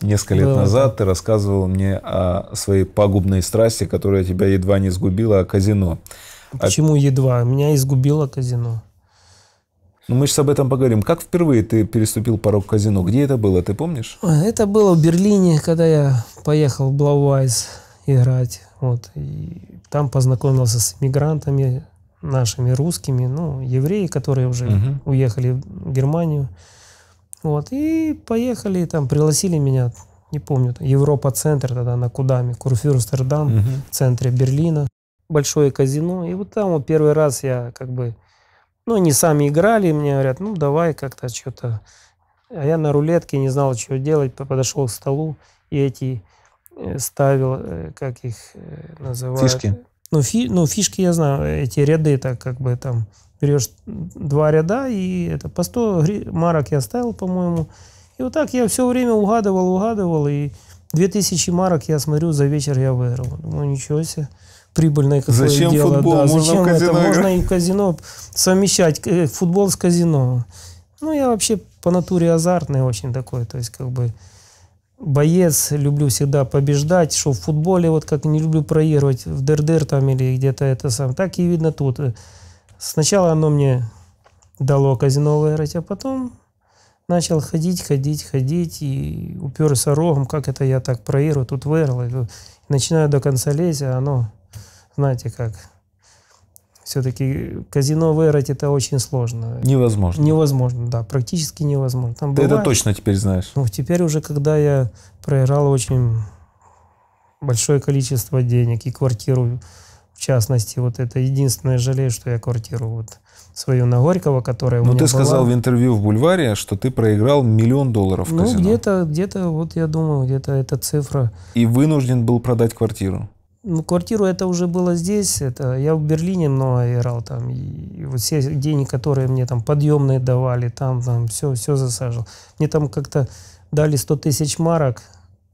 Несколько лет да, назад ты рассказывал мне о своей пагубной страсти, которая тебя едва не сгубила, о казино. А Почему а... едва? Меня изгубило казино. Ну, мы сейчас об этом поговорим. Как впервые ты переступил порог казино? Где это было, ты помнишь? А, это было в Берлине, когда я поехал в Блауайз играть. Вот. И там познакомился с мигрантами нашими русскими, ну, евреи, которые уже угу. уехали в Германию. Вот, и поехали, там пригласили меня, не помню, Европа-центр тогда на Кудаме, Курфюрстердам, угу. в центре Берлина, большое казино. И вот там вот первый раз я как бы, ну, они сами играли, мне говорят, ну, давай как-то что-то. А я на рулетке не знал, что делать, подошел к столу, и эти э, ставил, э, как их э, называют? Фишки. Ну, фи, ну, фишки я знаю, эти ряды, так как бы там берешь два ряда, и это по 100 марок я ставил, по-моему. И вот так я все время угадывал, угадывал, и 2000 марок, я смотрю, за вечер я выиграл. Думаю, ничего себе, прибыльное какое зачем дело. Футбол? Да, можно зачем в это? Можно и казино совмещать, э, футбол с казино. Ну, я вообще по натуре азартный очень такой, то есть как бы боец, люблю всегда побеждать, что в футболе, вот как не люблю проигрывать, в ДРДР там или где-то это сам, так и видно тут. Сначала оно мне дало казино выиграть, а потом начал ходить, ходить, ходить и уперся рогом, как это я так проигрываю, тут выиграл, начинаю до конца лезть, а оно, знаете как, все-таки казино выиграть это очень сложно. Невозможно. Невозможно, да, практически невозможно. Там Ты бывает, это точно теперь знаешь. Ну, теперь уже, когда я проиграл очень большое количество денег и квартиру, в частности, вот это единственное жалею, что я квартиру вот свою на Горького, которая Ну, ты была. сказал в интервью в «Бульваре», что ты проиграл миллион долларов в ну, казино. Ну, где-то, где-то, вот я думаю, где-то эта цифра. И вынужден был продать квартиру. Ну, квартиру это уже было здесь. Это я в Берлине много играл там. И, и вот все деньги, которые мне там подъемные давали, там, там все, все засажил. Мне там как-то дали 100 тысяч марок.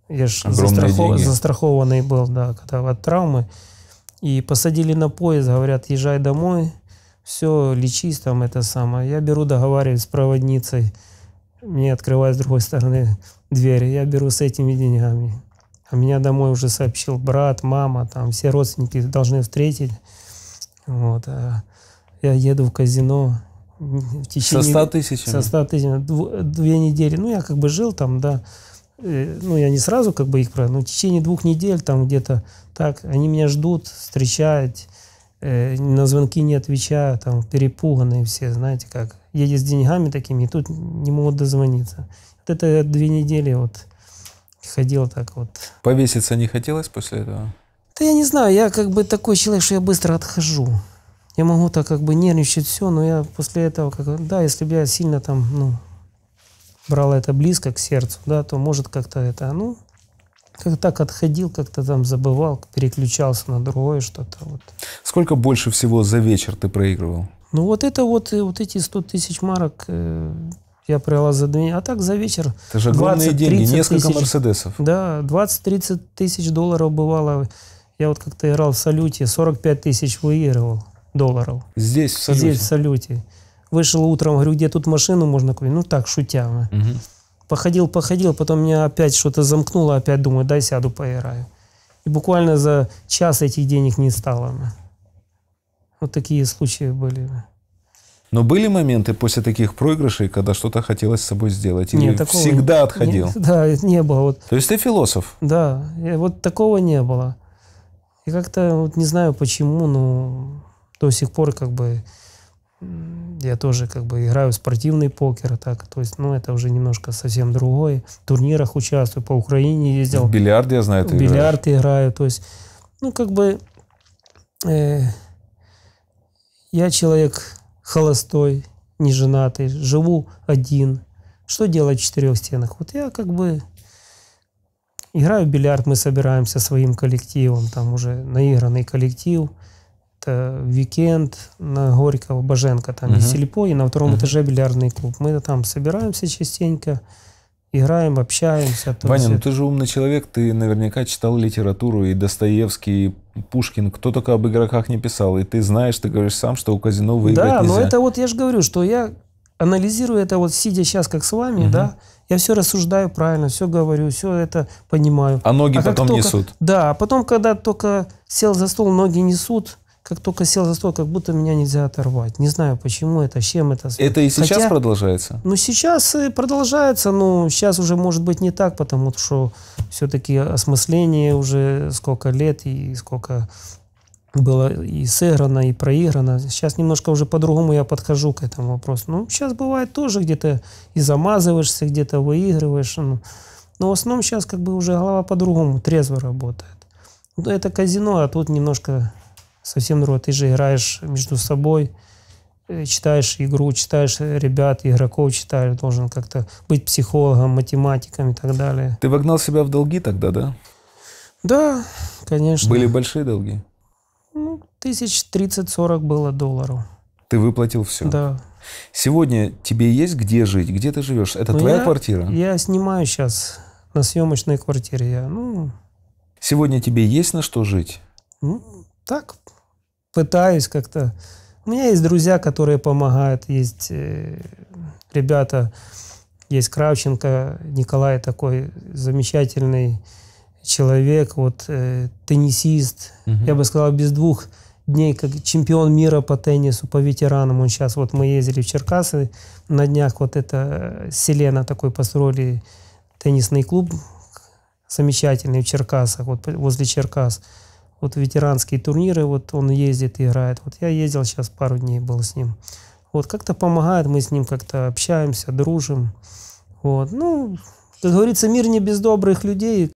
Я же застрахов... застрахованный был, да, когда от травмы. И посадили на поезд, говорят, езжай домой, все, лечись там, это самое. Я беру, договариваюсь с проводницей, мне открывают с другой стороны дверь, я беру с этими деньгами. Меня домой уже сообщил брат, мама, там все родственники должны встретить. Вот. А я еду в казино в течение... Со 100 тысяч? Со 100 тысяч. Две недели. Ну, я как бы жил там, да. Э, ну, я не сразу как бы их про. но в течение двух недель там где-то так. Они меня ждут, встречают, э, на звонки не отвечают, там перепуганные все, знаете как. Едет с деньгами такими, и тут не могут дозвониться. Вот это две недели вот ходил так вот. Повеситься не хотелось после этого? Да я не знаю, я как бы такой человек, что я быстро отхожу. Я могу так как бы нервничать, все, но я после этого, как, да, если бы я сильно там, ну, брала это близко к сердцу, да, то может как-то это, ну, как так отходил, как-то там забывал, переключался на другое что-то. Вот. Сколько больше всего за вечер ты проигрывал? Ну вот это вот, э, вот эти 100 тысяч марок, э, я провела за день. А так за вечер. Это же главные 20, деньги, несколько тысяч, мерседесов. Да, 20-30 тысяч долларов бывало. Я вот как-то играл в салюте, 45 тысяч выигрывал долларов. Здесь в салюте? Здесь в салюте. Вышел утром, говорю, где тут машину можно купить? Ну так, шутя. Угу. Походил, походил, потом меня опять что-то замкнуло, опять думаю, дай сяду, поиграю. И буквально за час этих денег не стало. Вот такие случаи были. Но были моменты после таких проигрышей, когда что-то хотелось с собой сделать? Или нет, такого всегда не, отходил? Нет, да, не было. Вот. То есть ты философ? Да, вот такого не было. И как-то, вот не знаю почему, но до сих пор как бы я тоже как бы играю в спортивный покер, а так, то есть, ну, это уже немножко совсем другое. В турнирах участвую, по Украине ездил. В бильярд, я знаю, ты В бильярд играешь. играю, то есть, ну, как бы э, я человек холостой, неженатый, живу один. Что делать в четырех стенах? Вот я как бы играю в бильярд, мы собираемся своим коллективом, там уже наигранный коллектив. Это Викенд на Горького, Баженко, там uh-huh. есть Сельпо, и на втором uh-huh. этаже бильярдный клуб. Мы там собираемся частенько, играем, общаемся. Ваня, ну ты же умный человек, ты наверняка читал литературу и Достоевский, и Пушкин, кто только об игроках не писал, и ты знаешь, ты говоришь сам, что у казино выиграть да, нельзя. Да, но это вот я же говорю, что я анализирую это вот сидя сейчас как с вами, угу. да, я все рассуждаю правильно, все говорю, все это понимаю. А ноги а потом только, несут. Да, а потом, когда только сел за стол, ноги несут, как только сел за стол, как будто меня нельзя оторвать. Не знаю, почему это, с чем это. Это и сейчас Хотя, продолжается? Ну, сейчас продолжается, но сейчас уже может быть не так, потому что все-таки осмысление уже сколько лет и сколько было и сыграно, и проиграно. Сейчас немножко уже по-другому я подхожу к этому вопросу. Ну, сейчас бывает тоже где-то и замазываешься, где-то выигрываешь. Ну, но в основном сейчас как бы уже голова по-другому, трезво работает. Ну, это казино, а тут немножко совсем другое. Ты же играешь между собой, э, читаешь игру, читаешь э, ребят, игроков читаешь, должен как-то быть психологом, математиком и так далее. Ты вогнал себя в долги тогда, да? Да, конечно. Были большие долги? Ну, тысяч тридцать-сорок было долларов. Ты выплатил все? Да. Сегодня тебе есть где жить? Где ты живешь? Это ну, твоя я, квартира? Я снимаю сейчас на съемочной квартире. Я, ну... Сегодня тебе есть на что жить? Ну, так, пытаюсь как-то. У меня есть друзья, которые помогают, есть э, ребята, есть Кравченко, Николай такой замечательный человек, вот э, теннисист, угу. я бы сказал, без двух дней, как чемпион мира по теннису, по ветеранам. Он сейчас, вот мы ездили в Черкасы на днях, вот это э, Селена такой построили теннисный клуб замечательный в Черкасах, вот возле Черкас вот ветеранские турниры, вот он ездит и играет. Вот я ездил сейчас пару дней был с ним. Вот как-то помогает, мы с ним как-то общаемся, дружим. Вот, ну, как говорится, мир не без добрых людей.